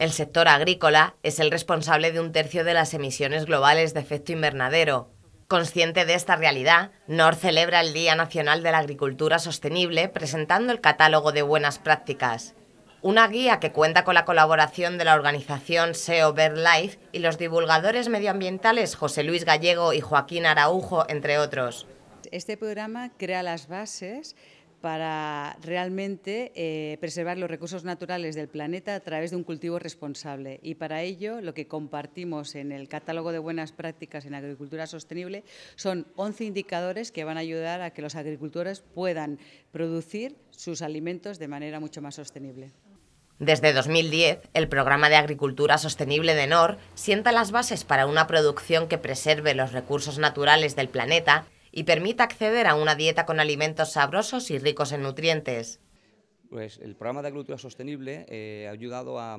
El sector agrícola es el responsable de un tercio de las emisiones globales de efecto invernadero. Consciente de esta realidad, NOR celebra el Día Nacional de la Agricultura Sostenible presentando el catálogo de buenas prácticas. Una guía que cuenta con la colaboración de la organización SEO Life y los divulgadores medioambientales José Luis Gallego y Joaquín Araujo, entre otros. Este programa crea las bases para realmente eh, preservar los recursos naturales del planeta a través de un cultivo responsable. Y para ello, lo que compartimos en el catálogo de buenas prácticas en agricultura sostenible son 11 indicadores que van a ayudar a que los agricultores puedan producir sus alimentos de manera mucho más sostenible. Desde 2010, el Programa de Agricultura Sostenible de NOR sienta las bases para una producción que preserve los recursos naturales del planeta y permita acceder a una dieta con alimentos sabrosos y ricos en nutrientes. Pues el programa de agricultura sostenible eh, ha ayudado a,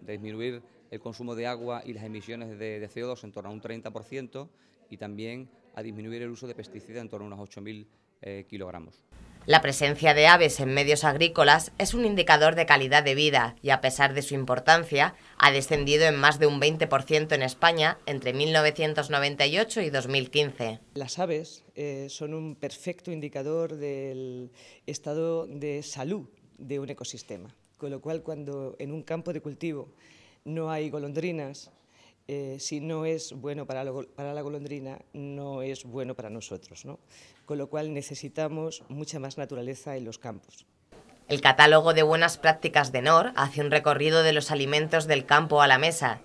disminuir el consumo de agua y las emisiones de, CO2 en torno a un 30% y también a disminuir el uso de pesticidas en torno a unos 8.000 eh, kilogramos. La presencia de aves en medios agrícolas es un indicador de calidad de vida y, a pesar de su importancia, ha descendido en más de un 20% en España entre 1998 y 2015. Las aves eh, son un perfecto indicador del estado de salud de un ecosistema, con lo cual cuando en un campo de cultivo no hay golondrinas, eh, si no es bueno para, para, la golondrina, no es bueno para nosotros. ¿no? Con lo cual necesitamos mucha más naturaleza en los campos. El catálogo de buenas prácticas de NOR hace un recorrido de los alimentos del campo a la mesa.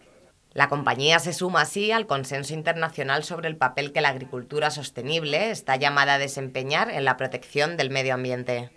La compañía se suma así al consenso internacional sobre el papel que la agricultura sostenible está llamada a desempeñar en la protección del medio ambiente.